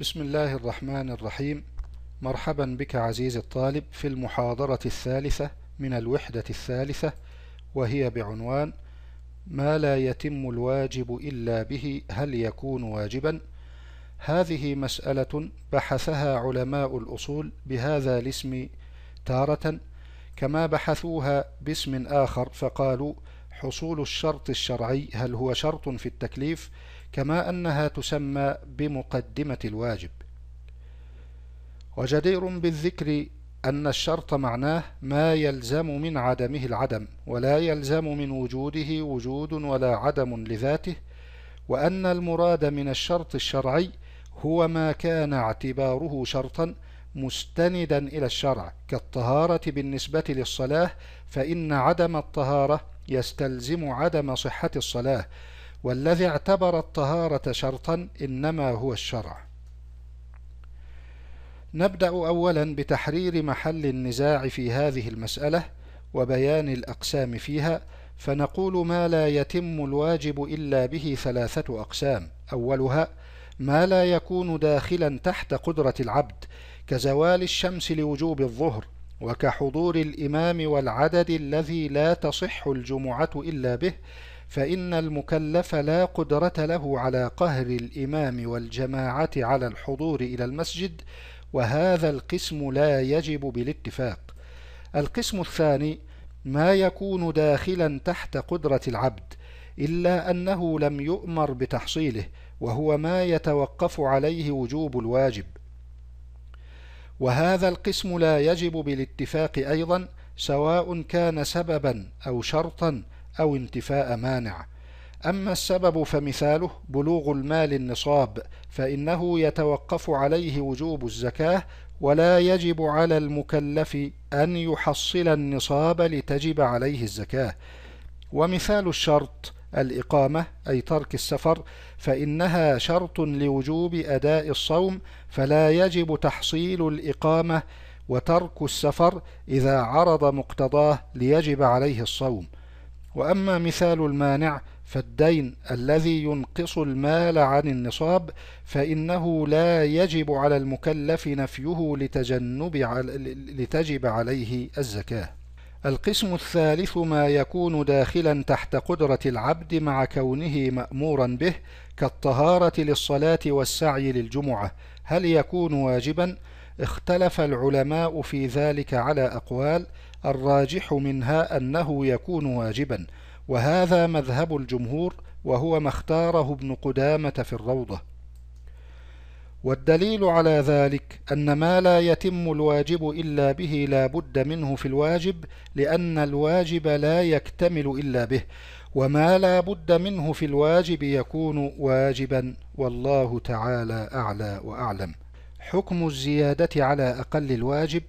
بسم الله الرحمن الرحيم مرحبا بك عزيزي الطالب في المحاضرة الثالثة من الوحدة الثالثة وهي بعنوان ما لا يتم الواجب إلا به هل يكون واجبا؟ هذه مسألة بحثها علماء الأصول بهذا الاسم تارة كما بحثوها باسم آخر فقالوا حصول الشرط الشرعي هل هو شرط في التكليف؟ كما أنها تسمى بمقدمة الواجب وجدير بالذكر أن الشرط معناه ما يلزم من عدمه العدم ولا يلزم من وجوده وجود ولا عدم لذاته وأن المراد من الشرط الشرعي هو ما كان اعتباره شرطا مستندا إلى الشرع كالطهارة بالنسبة للصلاة فإن عدم الطهارة يستلزم عدم صحة الصلاة والذي اعتبر الطهارة شرطا إنما هو الشرع نبدأ أولا بتحرير محل النزاع في هذه المسألة وبيان الأقسام فيها فنقول ما لا يتم الواجب إلا به ثلاثة أقسام أولها ما لا يكون داخلا تحت قدرة العبد كزوال الشمس لوجوب الظهر وكحضور الإمام والعدد الذي لا تصح الجمعة إلا به فإن المكلف لا قدرة له على قهر الإمام والجماعة على الحضور إلى المسجد وهذا القسم لا يجب بالاتفاق القسم الثاني ما يكون داخلا تحت قدرة العبد إلا أنه لم يؤمر بتحصيله وهو ما يتوقف عليه وجوب الواجب وهذا القسم لا يجب بالاتفاق أيضا سواء كان سببا أو شرطا أو انتفاء مانع أما السبب فمثاله بلوغ المال النصاب فإنه يتوقف عليه وجوب الزكاة ولا يجب على المكلف أن يحصل النصاب لتجب عليه الزكاة ومثال الشرط الإقامة أي ترك السفر فإنها شرط لوجوب أداء الصوم فلا يجب تحصيل الإقامة وترك السفر إذا عرض مقتضاه ليجب عليه الصوم وأما مثال المانع فالدين الذي ينقص المال عن النصاب فإنه لا يجب على المكلف نفيه لتجنب لتجب عليه الزكاة القسم الثالث ما يكون داخلا تحت قدرة العبد مع كونه مأمورا به كالطهارة للصلاة والسعي للجمعة هل يكون واجبا؟ اختلف العلماء في ذلك على أقوال الراجح منها أنه يكون واجبا وهذا مذهب الجمهور وهو ما اختاره ابن قدامة في الروضة والدليل على ذلك أن ما لا يتم الواجب إلا به لا بد منه في الواجب لأن الواجب لا يكتمل إلا به وما لا بد منه في الواجب يكون واجبا والله تعالى أعلى وأعلم حكم الزيادة على أقل الواجب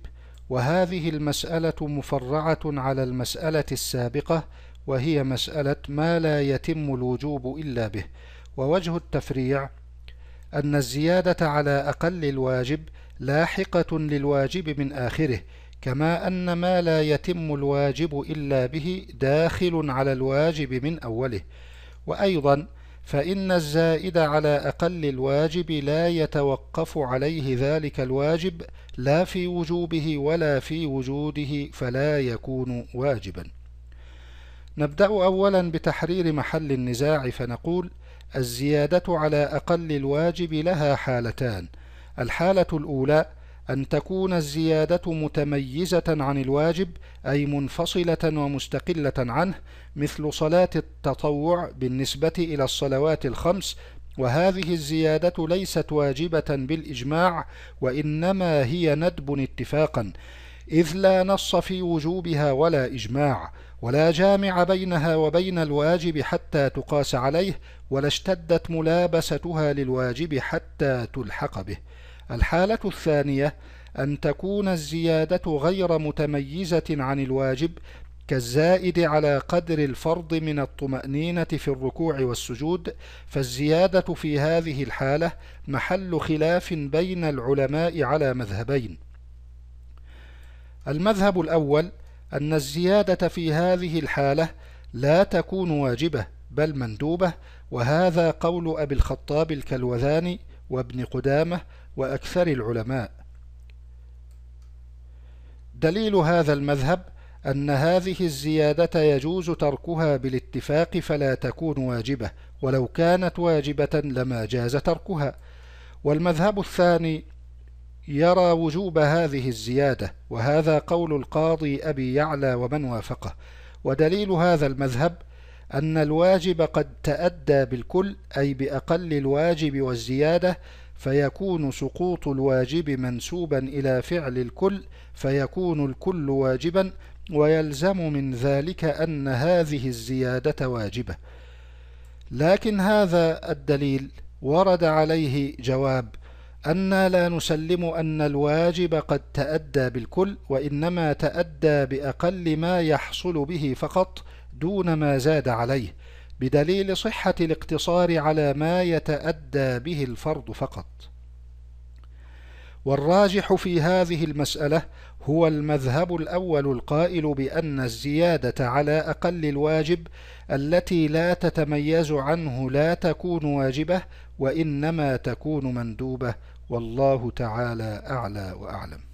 وهذه المسألة مفرعة على المسألة السابقة وهي مسألة ما لا يتم الوجوب إلا به ووجه التفريع أن الزيادة على أقل الواجب لاحقة للواجب من آخره كما أن ما لا يتم الواجب إلا به داخل على الواجب من أوله وأيضا فإن الزائد على أقل الواجب لا يتوقف عليه ذلك الواجب لا في وجوبه ولا في وجوده فلا يكون واجبا نبدأ أولا بتحرير محل النزاع فنقول الزيادة على أقل الواجب لها حالتان الحالة الأولى أن تكون الزيادة متميزة عن الواجب أي منفصلة ومستقلة عنه مثل صلاة التطوع بالنسبة إلى الصلوات الخمس وهذه الزيادة ليست واجبة بالإجماع وإنما هي ندب اتفاقا إذ لا نص في وجوبها ولا إجماع ولا جامع بينها وبين الواجب حتى تقاس عليه ولا اشتدت ملابستها للواجب حتى تلحق به الحالة الثانية أن تكون الزيادة غير متميزة عن الواجب كالزائد على قدر الفرض من الطمأنينة في الركوع والسجود فالزيادة في هذه الحالة محل خلاف بين العلماء على مذهبين المذهب الأول أن الزيادة في هذه الحالة لا تكون واجبة بل مندوبة وهذا قول أبي الخطاب الكلوذاني وابن قدامة وأكثر العلماء دليل هذا المذهب أن هذه الزيادة يجوز تركها بالاتفاق فلا تكون واجبة ولو كانت واجبة لما جاز تركها والمذهب الثاني يرى وجوب هذه الزيادة وهذا قول القاضي أبي يعلى ومن وافقه ودليل هذا المذهب أن الواجب قد تأدى بالكل أي بأقل الواجب والزيادة فيكون سقوط الواجب منسوبا إلى فعل الكل فيكون الكل واجبا ويلزم من ذلك أن هذه الزيادة واجبة لكن هذا الدليل ورد عليه جواب أن لا نسلم أن الواجب قد تأدى بالكل وإنما تأدى بأقل ما يحصل به فقط دون ما زاد عليه بدليل صحة الاقتصار على ما يتأدى به الفرض فقط والراجح في هذه المسألة هو المذهب الأول القائل بأن الزيادة على أقل الواجب التي لا تتميز عنه لا تكون واجبة وإنما تكون مندوبة والله تعالى أعلى وأعلم